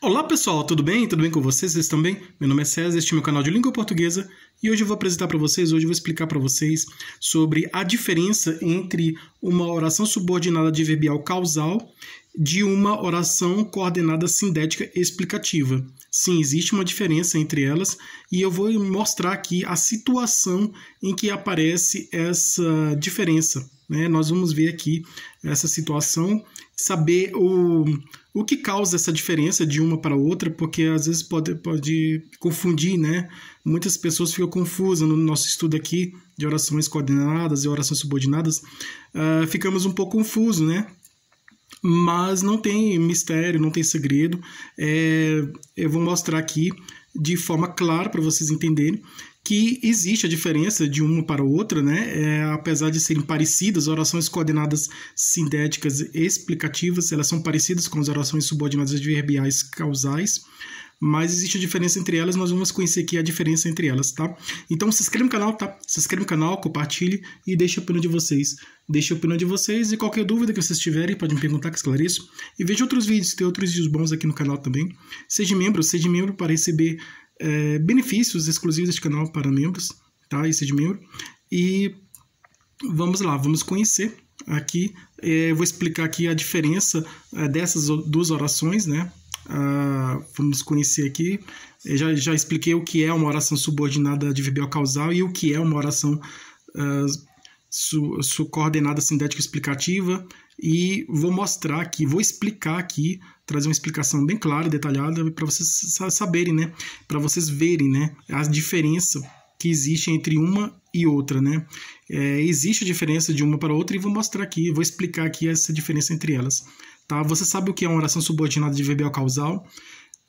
Olá pessoal, tudo bem? Tudo bem com vocês? Vocês estão bem? Meu nome é César, este é meu canal de língua portuguesa e hoje eu vou apresentar para vocês, hoje eu vou explicar para vocês sobre a diferença entre uma oração subordinada adverbial causal de uma oração coordenada sintética explicativa. Sim, existe uma diferença entre elas e eu vou mostrar aqui a situação em que aparece essa diferença. Né? Nós vamos ver aqui essa situação, saber o, o que causa essa diferença de uma para outra, porque às vezes pode, pode confundir, né? Muitas pessoas ficam meio confusa no nosso estudo aqui de orações coordenadas e orações subordinadas, uh, ficamos um pouco confusos, né? Mas não tem mistério, não tem segredo. É, eu vou mostrar aqui de forma clara para vocês entenderem que existe a diferença de uma para outra, né? É, apesar de serem parecidas, orações coordenadas sintéticas explicativas, elas são parecidas com as orações subordinadas adverbiais causais mas existe a diferença entre elas, nós vamos conhecer aqui a diferença entre elas, tá? Então se inscreve no canal, tá? Se inscreve no canal, compartilhe e deixe a opinião de vocês. Deixe a opinião de vocês e qualquer dúvida que vocês tiverem, pode me perguntar que esclareço. E veja outros vídeos, tem outros vídeos bons aqui no canal também. Seja membro, seja membro para receber é, benefícios exclusivos deste canal para membros, tá? E seja membro. E vamos lá, vamos conhecer aqui. É, vou explicar aqui a diferença é, dessas duas orações, né? Uh, vamos conhecer aqui. Eu já, já expliquei o que é uma oração subordinada adverbial causal e o que é uma oração uh, su, su coordenada sintética explicativa e vou mostrar aqui, vou explicar aqui, trazer uma explicação bem clara, detalhada para vocês saberem, né? Para vocês verem, né? A diferença que existe entre uma e outra, né? É, existe a diferença de uma para outra e vou mostrar aqui, vou explicar aqui essa diferença entre elas, Tá? Você sabe o que é uma oração subordinada adverbial causal?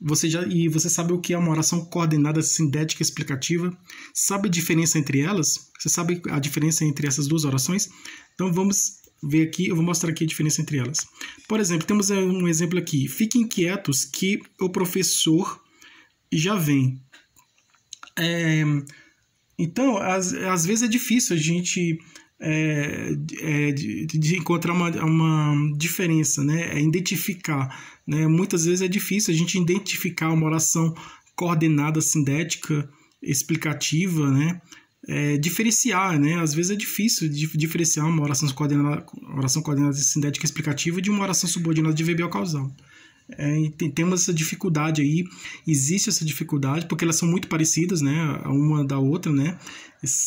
Você já, e você sabe o que é uma oração coordenada sintética explicativa? Sabe a diferença entre elas? Você sabe a diferença entre essas duas orações? Então vamos ver aqui, eu vou mostrar aqui a diferença entre elas. Por exemplo, temos eh, um exemplo aqui. Fiquem quietos que o professor já vem. É, então, às, às vezes é difícil a gente é, é, de, de, encontrar uma, uma diferença, né? É identificar. Né? Muitas vezes é difícil a gente identificar uma oração coordenada, sintética, explicativa, né? É, diferenciar, né? Às vezes é difícil diferenciar uma oração coordenada, oração coordenada sintética explicativa de uma oração subordinada de verbal causal. É, temos essa dificuldade aí, existe essa dificuldade, porque elas são muito parecidas, né, uma da outra, né,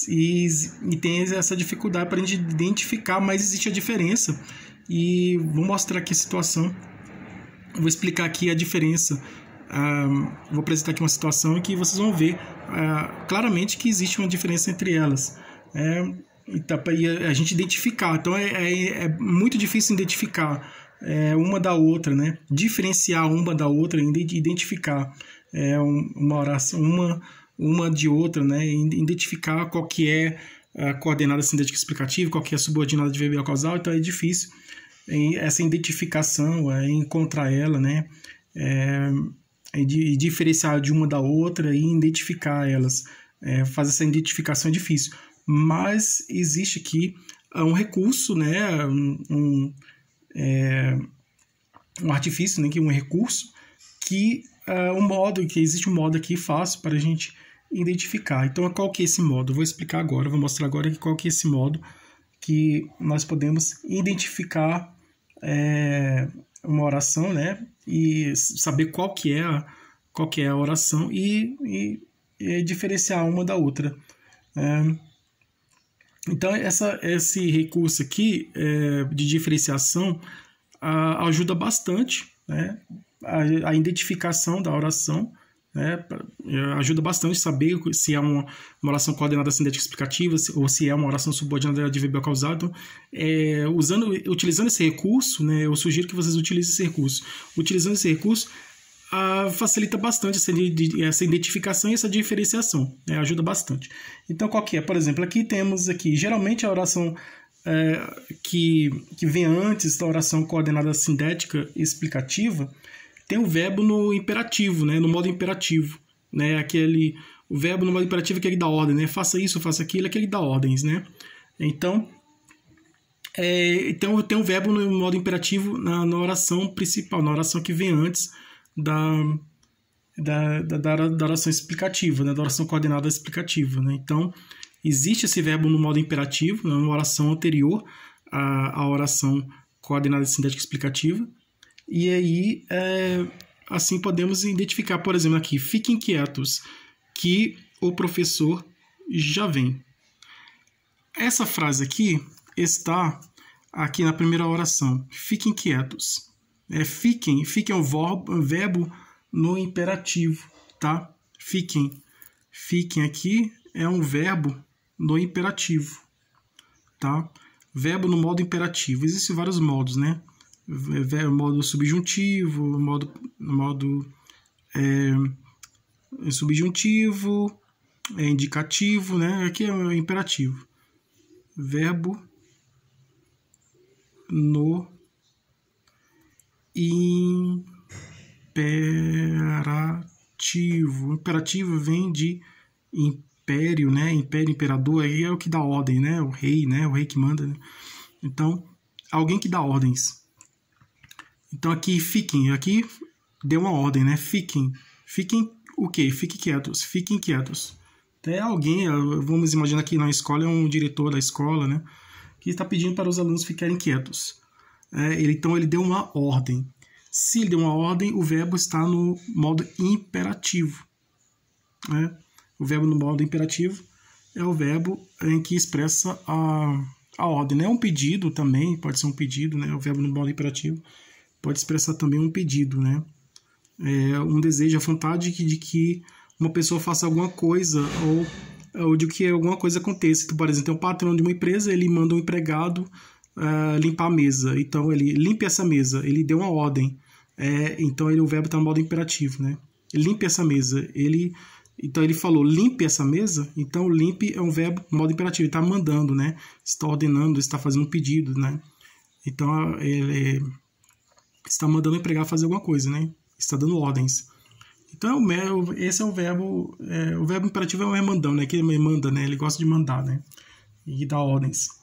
e, e tem essa dificuldade para a gente identificar, mas existe a diferença, e vou mostrar aqui a situação, vou explicar aqui a diferença, ah, vou apresentar aqui uma situação que vocês vão ver ah, claramente que existe uma diferença entre elas, é, e, tá, e a, a gente identificar, então é, é, é muito difícil identificar, é, uma da outra, né? Diferenciar uma da outra, identificar é, uma oração, uma, uma de outra, né? Identificar qual que é a coordenada sintética explicativa, qual que é a subordinada dever-verbal causal, então é difícil é, essa identificação, é, encontrar ela, né? É, e diferenciar de uma da outra e identificar elas. É, fazer essa identificação é difícil. Mas existe aqui é, um recurso, né? É, um, um é, um artifício, né, que um recurso, que uh, um modo, que existe um modo aqui fácil para a gente identificar. Então, qual que é esse modo? vou explicar agora, vou mostrar agora qual que é esse modo que nós podemos identificar é, uma oração, né? E saber qual que é a, qual que é a oração e, e, e diferenciar uma da outra. É, então, essa, esse recurso aqui é, de diferenciação a, ajuda bastante né, a, a, identificação da oração, né, ajuda bastante saber se é uma, uma oração coordenada sintética explicativa se, ou se é uma oração subordinada adverbial causal. Então, é, usando, utilizando esse recurso, né, eu sugiro que vocês utilizem esse recurso. Utilizando esse recurso, facilita bastante essa, essa, identificação e essa diferenciação, né? ajuda bastante. Então, qual que é? Por exemplo, aqui temos aqui, geralmente a oração é, que, que vem antes da oração coordenada sintética explicativa, tem o verbo no imperativo, né? no modo imperativo. Né? Aquele, o verbo no modo imperativo é aquele da ordem, né? faça isso, faça aquilo, é aquele da ordens. Né? Então, é, então, tem o verbo no modo imperativo na, na oração principal, na oração que vem antes da, da, da, da oração explicativa, né? da oração coordenada explicativa. Né? Então, existe esse verbo no modo imperativo, é uma oração anterior à, à oração coordenada sintética explicativa. E aí, é, assim podemos identificar, por exemplo, aqui, fiquem quietos, que o professor já vem. Essa frase aqui está aqui na primeira oração, fiquem quietos. É, fiquem, fiquem é um é verbo no imperativo, tá? Fiquem. Fiquem aqui é um verbo no imperativo, tá? Verbo no modo imperativo. Existem vários modos, né? Verbo, modo subjuntivo, modo, modo é, subjuntivo, é indicativo, né? Aqui é imperativo. Verbo no imperativo. Imperativo vem de império, né? Império, imperador, aí é o que dá ordem, né? O rei, né? O rei que manda. Né? Então, alguém que dá ordens. Então aqui fiquem, aqui deu uma ordem, né? Fiquem. Fiquem o quê? Fiquem quietos, fiquem quietos. Até alguém, vamos imaginar que na escola é um diretor da escola, né? Que está pedindo para os alunos ficarem quietos. É, ele, então ele deu uma ordem. Se ele deu uma ordem, o verbo está no modo imperativo. Né? O verbo no modo imperativo é o verbo em que expressa a, a ordem. É né? um pedido também, pode ser um pedido, né? o verbo no modo imperativo pode expressar também um pedido, né? É um desejo, a vontade de que uma pessoa faça alguma coisa ou, ou de que alguma coisa aconteça. Então, por exemplo, tem um patrão de uma empresa, ele manda um empregado uh, limpar a mesa. Então ele limpe essa mesa, ele deu uma ordem. É, então ele, o verbo está no modo imperativo, né? Limpe essa mesa. Ele, então ele falou limpe essa mesa. Então limpe é um verbo no modo imperativo. Ele está mandando, né? Está ordenando, está fazendo um pedido, né? Então ele está mandando o empregado fazer alguma coisa, né? Está dando ordens. Então é esse é o verbo, é, o verbo imperativo é um remandão né? Que ele manda, né? Ele gosta de mandar, né? E dá ordens.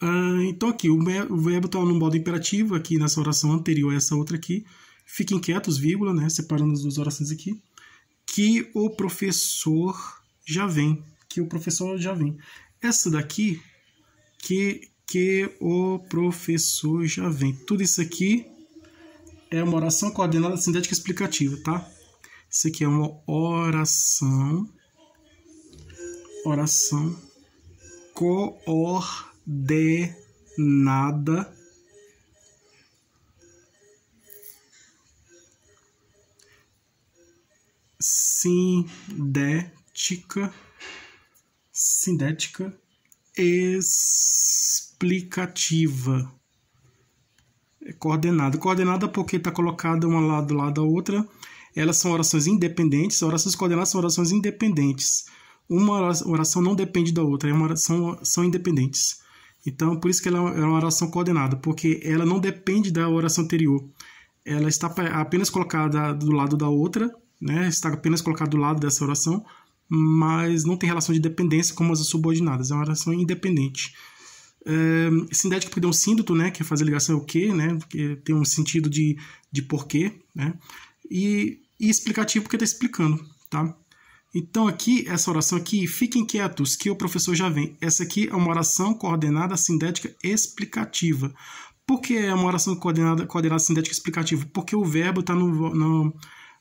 Ah, então aqui, o verbo está no modo imperativo, aqui nessa oração anterior a essa outra aqui. Fiquem quietos, vírgula, né? Separando as duas orações aqui. Que o professor já vem. Que o professor já vem. Essa daqui, que, que o professor já vem. Tudo isso aqui é uma oração coordenada sintética explicativa, tá? Isso aqui é uma oração. Oração coordenada de nada sintética sintética explicativa é coordenada coordenada porque está colocada uma lado do lado da outra elas são orações independentes orações coordenadas são orações independentes uma oração não depende da outra é uma oração, são independentes então, por isso que ela é, é uma oração coordenada, porque ela não depende da oração anterior. Ela está apenas colocada do lado da outra, né? está apenas colocada do lado dessa oração, mas não tem relação de dependência como as subordinadas. É uma oração independente. É, eh, sindética porque tem um síndoto, né? Que é fazer ligação ao é que, né? Porque tem um sentido de, de porquê, né? E, e explicativo porque está explicando, tá? Então aqui, essa oração aqui, fiquem quietos que o professor já vem. Essa aqui é uma oração coordenada sintética explicativa. Por que é uma oração coordenada, coordenada sintética explicativa? Porque o verbo está no, no,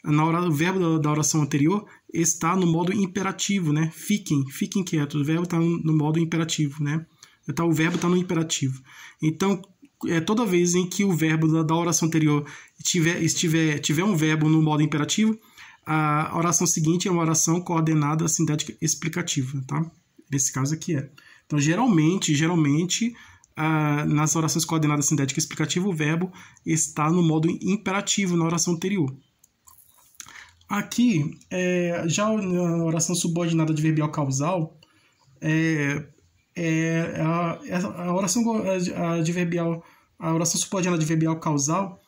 na hora, o verbo da, oração anterior está no modo imperativo, né? Fiquem, fiquem quietos. O verbo está no, modo imperativo, né? então o verbo está no imperativo. Então, é, toda vez em que o verbo da, da oração anterior tiver, estiver, tiver um verbo no modo imperativo, a oração seguinte é uma oração coordenada sintética explicativa, tá? Nesse caso aqui é. Então, geralmente, geralmente, ah, nas orações coordenadas sintética explicativa, o verbo está no modo imperativo na oração anterior. Aqui, é, já na oração subordinada adverbial causal, é, é, é a, é a oração é, adverbial, a oração subordinada adverbial causal,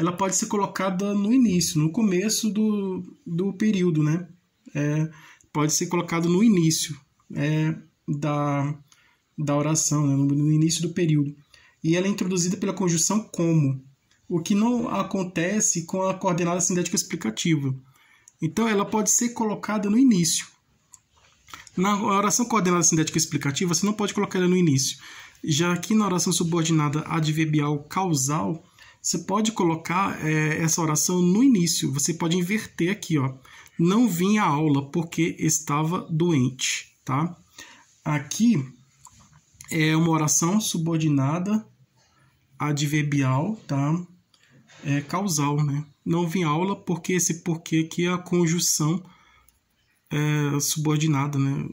ela pode ser colocada no início, no começo do, do período, né? É, pode ser colocado no início é, da, da oração, né? no início do período. E ela é introduzida pela conjunção como, o que não acontece com a coordenada sintética explicativa. Então, ela pode ser colocada no início. Na oração coordenada sintética explicativa, você não pode colocar ela no início. Já aqui na oração subordinada adverbial causal, você pode colocar é, essa oração no início, você pode inverter aqui, ó. Não vim à aula porque estava doente, tá? Aqui é uma oração subordinada adverbial, tá? É causal, né? Não vim à aula porque esse porquê aqui é a conjunção é, subordinada, né?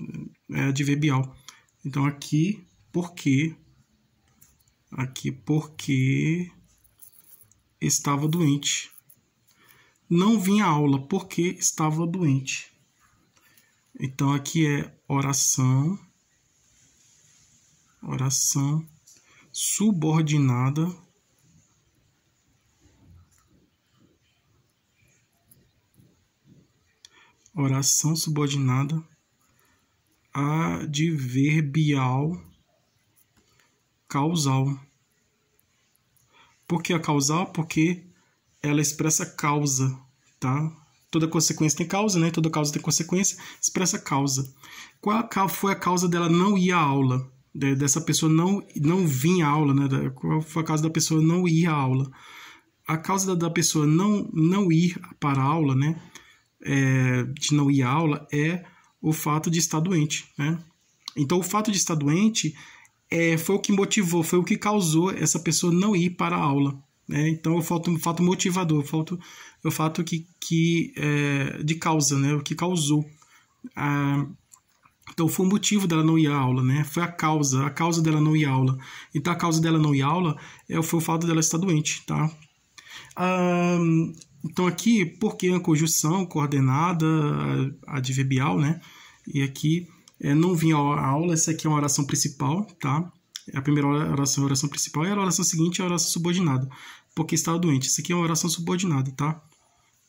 É adverbial. Então aqui, porque. Aqui, porque estava doente. Não vim à aula porque estava doente. Então aqui é oração, oração subordinada oração subordinada adverbial causal. Por que a causal? Porque ela expressa causa, tá? Toda consequência tem causa, né? Toda causa tem consequência, expressa causa. Qual foi a causa dela não ir à aula? Dessa pessoa não, não vir à aula, né? Qual foi a causa da pessoa não ir à aula? A causa da pessoa não, não ir para a aula, né? É, de não ir à aula é o fato de estar doente, né? Então, o fato de estar doente é, foi o que motivou, foi o que causou essa pessoa não ir para a aula. Né? Então, eu falto um fato motivador, eu falto o fato que, que é, de causa, né? o que causou. A, ah, então, foi o motivo dela não ir à aula, né? foi a causa, a causa dela não ir à aula. Então, a causa dela não ir à aula é, foi o fato dela estar doente. Tá? Ah, então, aqui, porque a conjunção coordenada adverbial, né? e aqui é, não vim à aula, essa aqui é uma oração principal, tá? A primeira oração é a oração principal e a oração seguinte é a oração subordinada, porque estava doente. Essa aqui é uma oração subordinada, tá?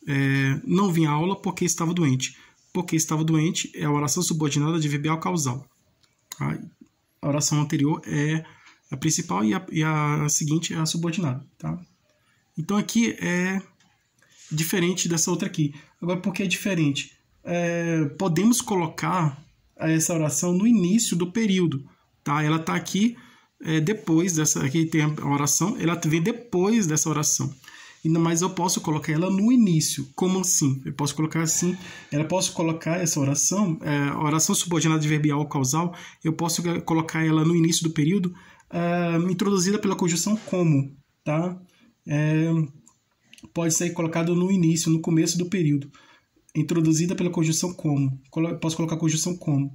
É, não vim à aula porque estava doente. Porque estava doente é a oração subordinada de verbial causal. Tá? A oração anterior é a principal e a, e a seguinte é a subordinada, tá? Então aqui é diferente dessa outra aqui. Agora, por que é diferente? É, podemos colocar a essa oração no início do período, tá? Ela está aqui é, depois dessa, aqui tem a oração, ela vem depois dessa oração. Mas eu posso colocar ela no início. Como assim? Eu posso colocar assim. Eu posso colocar essa oração, é, oração subordinada adverbial ou causal, eu posso colocar ela no início do período, é, introduzida pela conjunção como, tá? É, pode ser colocado no início, no começo do período introduzida pela conjunção como. Posso colocar a conjunção como.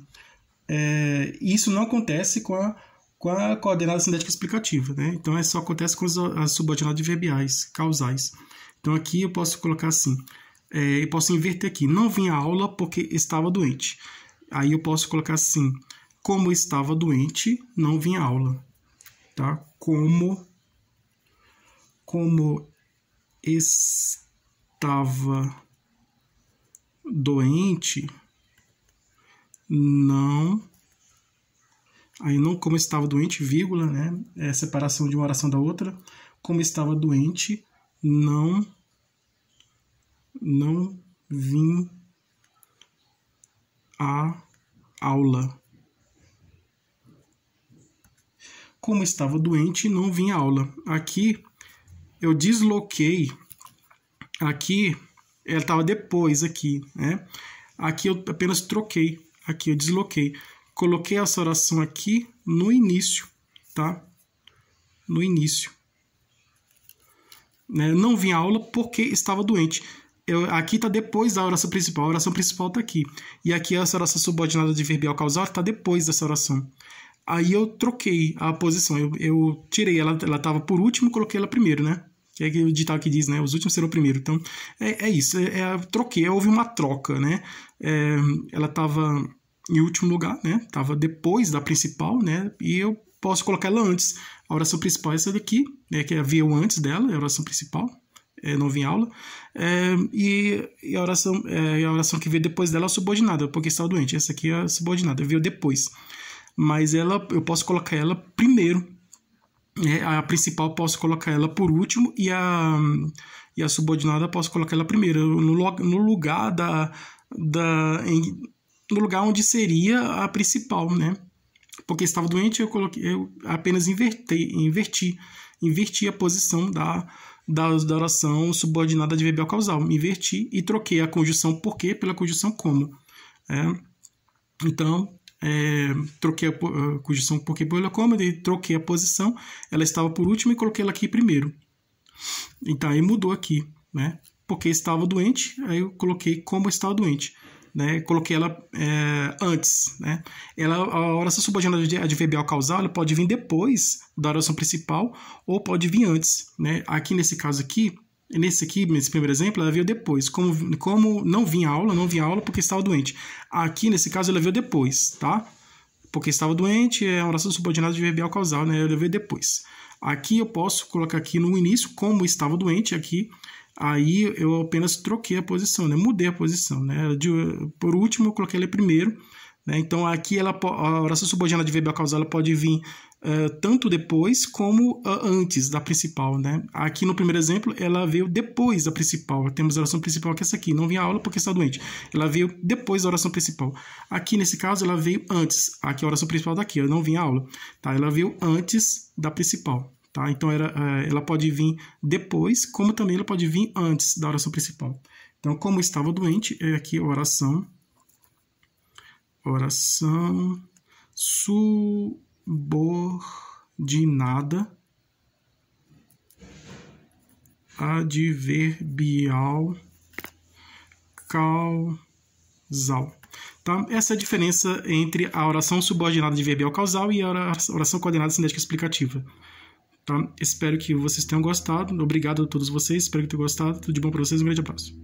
É, isso não acontece com a, com a coordenada cinética explicativa, né? Então, isso é acontece com as subordinadas adverbiais, causais. Então, aqui eu posso colocar assim, é, eu posso inverter aqui, não vim à aula porque estava doente. Aí eu posso colocar assim, como estava doente, não vim à aula. Tá? Como, como estava doente não aí não como estava doente vírgula né é separação de uma oração da outra como estava doente não não vim à aula como estava doente não vim à aula aqui eu desloquei aqui ela estava depois aqui, né? Aqui eu apenas troquei, aqui eu desloquei. Coloquei essa oração aqui no início, tá? No início. Né? não vim à aula porque estava doente. Eu, aqui está depois da oração principal, a oração principal está aqui. E aqui essa oração subordinada de verbial causal está depois dessa oração. Aí eu troquei a posição, eu, eu tirei, ela estava por último, coloquei ela primeiro, né? que é o digital que diz, né? Os últimos serão o primeiro. Então, é, é isso. É, é, troquei, é, houve uma troca, né? É, ela estava em último lugar, né? Estava depois da principal, né? E eu posso colocar ela antes. A oração principal é essa daqui, né? Que havia é antes dela, é a oração principal. É, não vim aula. É, e, e, a oração, a oração que veio depois dela é a subordinada, porque estava doente. Essa aqui é a subordinada, veio depois. Mas ela, eu posso colocar ela primeiro, é, a principal posso colocar ela por último e a, e a subordinada posso colocar ela primeiro, no, no lugar da. da em, no lugar onde seria a principal, né? Porque estava doente, eu coloquei, eu apenas invertei, inverti, inverti a posição da, da, da oração subordinada de verbal causal, inverti e troquei a conjunção porque pela conjunção como. É? Então, é, troquei a, a conjunção porque pela comedy, troquei a posição, ela estava por último e coloquei ela aqui primeiro. Então aí mudou aqui, né? Porque estava doente, aí eu coloquei como estava doente. Né, coloquei ela é, antes, né? Ela, a oração subordinada adverbial causal, ela pode vir depois da oração principal ou pode vir antes, né? Aqui nesse caso aqui, Nesse aqui, nesse primeiro exemplo, ela veio depois. Como, como não vinha aula, não vinha aula porque estava doente. Aqui, nesse caso, ela veio depois, tá? Porque estava doente, é uma oração subordinada de verbial causal, né? Ela veio depois. Aqui eu posso colocar aqui no início, como estava doente, aqui aí eu apenas troquei a posição, né? Mudei a posição, né? De, por último, eu coloquei ela primeiro, né? Então aqui ela, a oração subordinada de verbo causal ela pode vir uh, tanto depois como uh, antes da principal, né? Aqui no primeiro exemplo, ela veio depois da principal. Temos a oração principal que é essa aqui. Não vem à aula porque está doente. Ela veio depois da oração principal. Aqui, nesse caso, ela veio antes. Aqui é a oração principal daqui, tá eu não vem à aula. Tá? Ela veio antes da principal. Tá? Então, era, uh, ela pode vir depois, como também ela pode vir antes da oração principal. Então, como estava doente, é aqui oração oração su subordinada adverbial causal. Tá? Essa é a diferença entre a oração subordinada adverbial causal e a oração coordenada cinética explicativa. Tá? Espero que vocês tenham gostado. Obrigado a todos vocês. Espero que tenham gostado. Tudo de bom para vocês. Um grande abraço.